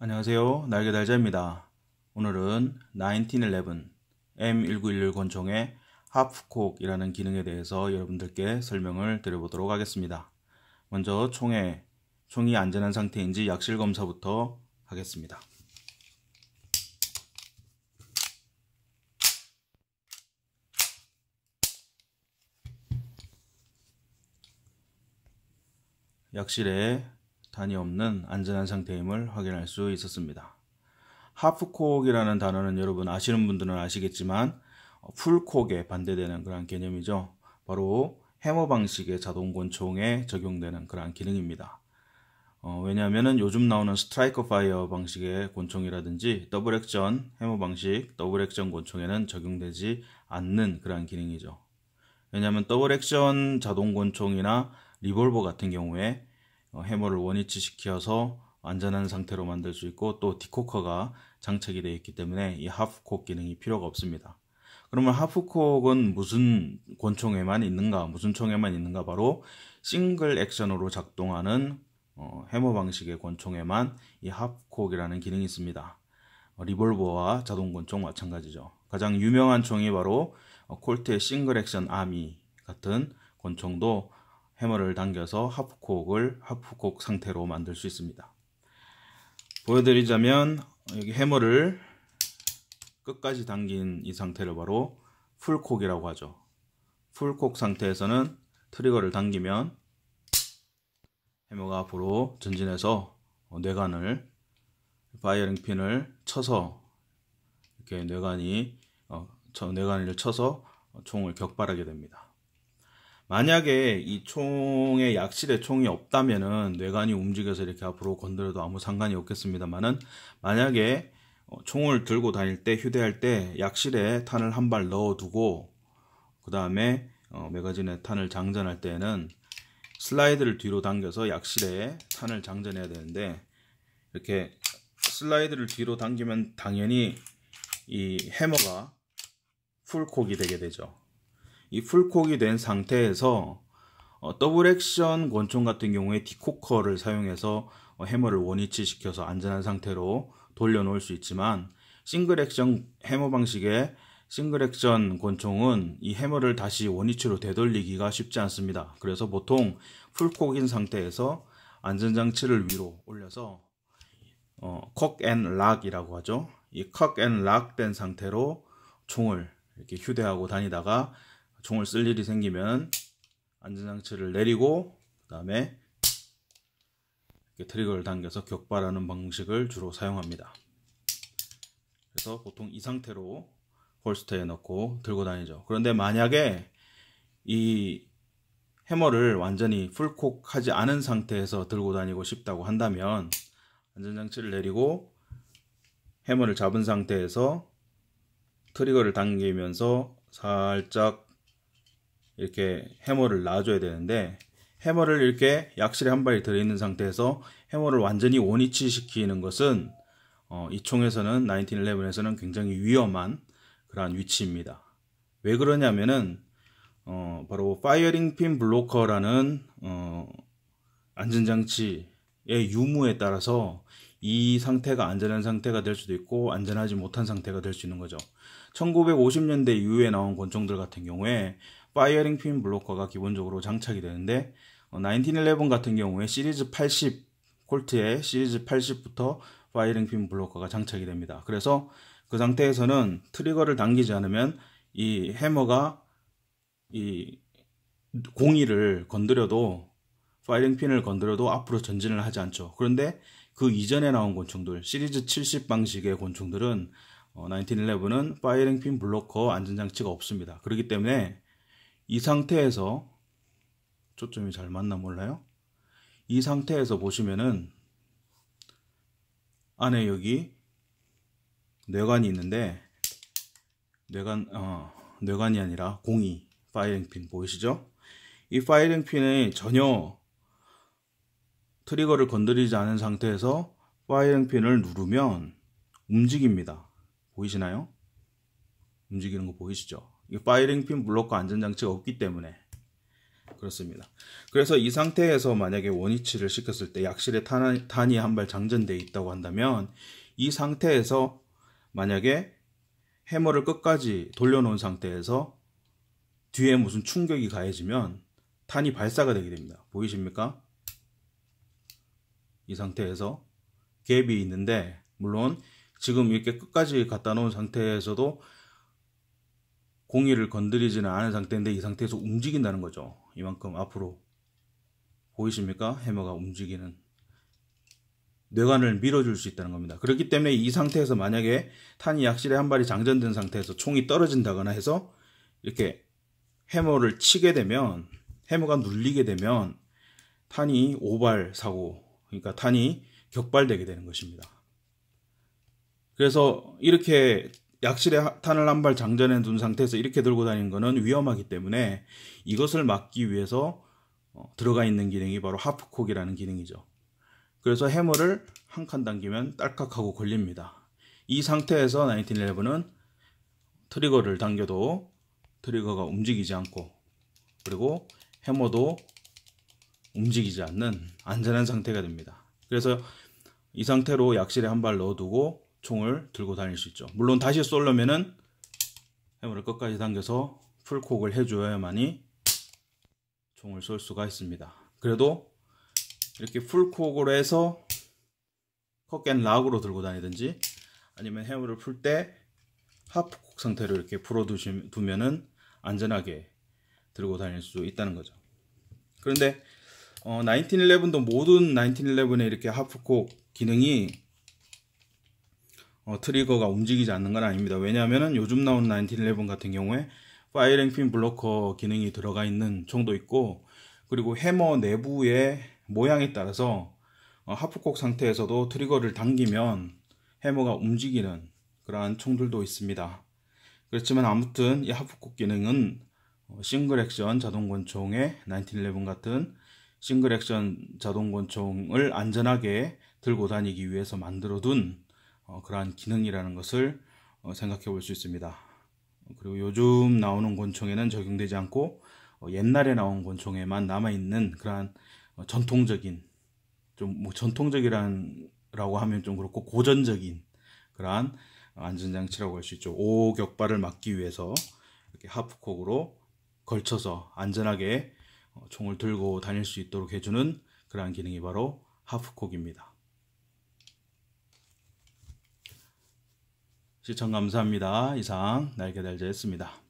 안녕하세요. 날개달자입니다. 오늘은 1911 M1911 권총의 하프콕이라는 기능에 대해서 여러분들께 설명을 드려보도록 하겠습니다. 먼저 총의 총이 안전한 상태인지 약실 검사부터 하겠습니다. 약실에 단이 없는 안전한 상태임을 확인할 수 있었습니다. 하프콕이라는 단어는 여러분 아시는 분들은 아시겠지만 어, 풀콕에 반대되는 그러한 개념이죠. 바로 해머 방식의 자동 권총에 적용되는 그러한 기능입니다. 어, 왜냐하면 요즘 나오는 스트라이커 파이어 방식의 권총이라든지 더블 액션 해머 방식 더블 액션 권총에는 적용되지 않는 그러한 기능이죠. 왜냐하면 더블 액션 자동 권총이나 리볼버 같은 경우에 어, 해머를 원위치 시켜서 안전한 상태로 만들 수 있고 또 디코커가 장착이 되어 있기 때문에 이 하프콕 기능이 필요가 없습니다. 그러면 하프콕은 무슨 권총에만 있는가 무슨 총에만 있는가 바로 싱글 액션으로 작동하는 어, 해머 방식의 권총에만 이 하프콕이라는 기능이 있습니다. 어, 리볼버와 자동 권총 마찬가지죠. 가장 유명한 총이 바로 어, 콜트의 싱글 액션 아미 같은 권총도 해머를 당겨서 하프콕을 하프콕 상태로 만들 수 있습니다. 보여드리자면 여기 해머를 끝까지 당긴 이 상태를 바로 풀콕이라고 하죠. 풀콕 상태에서는 트리거를 당기면 해머가 앞으로 전진해서 뇌관을 바이어링 핀을 쳐서 이렇게 뇌관이 어, 뇌관을 쳐서 총을 격발하게 됩니다. 만약에 이 총의 약실에 총이 없다면은 뇌관이 움직여서 이렇게 앞으로 건드려도 아무 상관이 없겠습니다만은 만약에 어, 총을 들고 다닐 때 휴대할 때 약실에 탄을 한 발 넣어두고 그 다음에 어, 매거진에 탄을 장전할 때는 슬라이드를 뒤로 당겨서 약실에 탄을 장전해야 되는데 이렇게 슬라이드를 뒤로 당기면 당연히 이 해머가 풀콕이 되게 되죠. 이 풀콕이 된 상태에서 어, 더블 액션 권총 같은 경우에 디코커를 사용해서 어, 해머를 원위치 시켜서 안전한 상태로 돌려놓을 수 있지만 싱글 액션 해머 방식의 싱글 액션 권총은 이 해머를 다시 원위치로 되돌리기가 쉽지 않습니다. 그래서 보통 풀콕인 상태에서 안전장치를 위로 올려서 어, 컥앤 락이라고 하죠. 이 컥앤 락 된 상태로 총을 이렇게 휴대하고 다니다가 종을 쓸 일이 생기면 안전장치를 내리고 그 다음에 트리거를 당겨서 격발하는 방식을 주로 사용합니다. 그래서 보통 이 상태로 홀스터에 넣고 들고 다니죠. 그런데 만약에 이 해머를 완전히 풀콕하지 않은 상태에서 들고 다니고 싶다고 한다면 안전장치를 내리고 해머를 잡은 상태에서 트리거를 당기면서 살짝 이렇게 해머를 놔줘야 되는데 해머를 이렇게 약실에 한 발이 들어있는 상태에서 해머를 완전히 원위치 시키는 것은 어, 이 총에서는 1911에서는 굉장히 위험한 그러한 위치입니다. 왜 그러냐면은 어, 바로 파이어링 핀 블로커라는 어, 안전장치의 유무에 따라서 이 상태가 안전한 상태가 될 수도 있고 안전하지 못한 상태가 될 수 있는 거죠. 1950년대 이후에 나온 권총들 같은 경우에 파이어링 핀 블로커가 기본적으로 장착이 되는데 1911 어, 같은 경우에 시리즈 80 콜트에 시리즈 80부터 파이어링 핀 블로커가 장착이 됩니다. 그래서 그 상태에서는 트리거를 당기지 않으면 이 해머가 이 공이를 건드려도 파이링 어 핀을 건드려도 앞으로 전진을 하지 않죠. 그런데 그 이전에 나온 곤충들 시리즈 70 방식의 곤충들은 어, 1911은 파이링 어핀 블로커 안전장치가 없습니다. 그렇기 때문에 이 상태에서 초점이 잘 맞나 몰라요? 이 상태에서 보시면은 안에 여기 뇌관이 있는데 뇌관 어 뇌관이 아니라 공이 파이링 핀 보이시죠? 이 파이링 핀이 전혀 트리거를 건드리지 않은 상태에서 파이링 핀을 누르면 움직입니다. 보이시나요? 움직이는 거 보이시죠? 파이링 핀 블록과 안전장치가 없기 때문에 그렇습니다. 그래서 이 상태에서 만약에 원위치를 시켰을 때 약실에 탄, 이한 발 장전되어 있다고 한다면 이 상태에서 만약에 해머를 끝까지 돌려놓은 상태에서 뒤에 무슨 충격이 가해지면 탄이 발사가 되게 됩니다. 보이십니까? 이 상태에서 갭이 있는데 물론 지금 이렇게 끝까지 갖다 놓은 상태에서도 공의를 건드리지는 않은 상태인데 이 상태에서 움직인다는 거죠. 이만큼 앞으로 보이십니까? 해머가 움직이는 뇌관을 밀어줄 수 있다는 겁니다. 그렇기 때문에 이 상태에서 만약에 탄이 약실에 한 발이 장전된 상태에서 총이 떨어진다거나 해서 이렇게 해머를 치게 되면 해머가 눌리게 되면 탄이 오발 사고 그러니까 탄이 격발되게 되는 것입니다. 그래서 이렇게 약실에 탄을 한 발 장전해 둔 상태에서 이렇게 들고 다니는 것은 위험하기 때문에 이것을 막기 위해서 어, 들어가 있는 기능이 바로 하프콕이라는 기능이죠. 그래서 해머를 한 칸 당기면 딸깍하고 걸립니다. 이 상태에서 1911은 트리거를 당겨도 트리거가 움직이지 않고 그리고 해머도 움직이지 않는 안전한 상태가 됩니다. 그래서 이 상태로 약실에 한 발 넣어두고 총을 들고 다닐 수 있죠. 물론 다시 쏠려면은 해물을 끝까지 당겨서 풀콕을 해줘야만이 총을 쏠 수가 있습니다. 그래도 이렇게 풀콕으로 해서 컷겐 락으로 들고 다니든지 아니면 해물을 풀 때 하프콕 상태로 이렇게 풀어두면은 안전하게 들고 다닐 수 있다는 거죠. 그런데 어, 1911도 모든 1 9 1 1에 이렇게 하프콕 기능이 어, 트리거가 움직이지 않는 건 아닙니다. 왜냐하면 요즘 나온 9 1 1 같은 경우에 파이랭핀 블로커 기능이 들어가 있는 총도 있고 그리고 해머 내부의 모양에 따라서 어, 하프콕 상태에서도 트리거를 당기면 해머가 움직이는 그러한 총들도 있습니다. 그렇지만 아무튼 이 하프콕 기능은 어, 싱글 액션 자동 권총의 9 1 1 같은 싱글 액션 자동 권총을 안전하게 들고 다니기 위해서 만들어둔 어, 그러한 기능이라는 것을 어, 생각해 볼 수 있습니다. 그리고 요즘 나오는 곤충에는 적용되지 않고 어, 옛날에 나온 곤충에만 남아있는 그러한 어, 전통적인 좀뭐 전통적이라고 하면 좀 그렇고 고전적인 그러한 안전장치라고 할 수 있죠. 오격발을 막기 위해서 이렇게 하프콕으로 걸쳐서 안전하게 어, 총을 들고 다닐 수 있도록 해주는 그러한 기능이 바로 하프콕입니다. 시청 감사합니다. 이상 날개달자였습니다.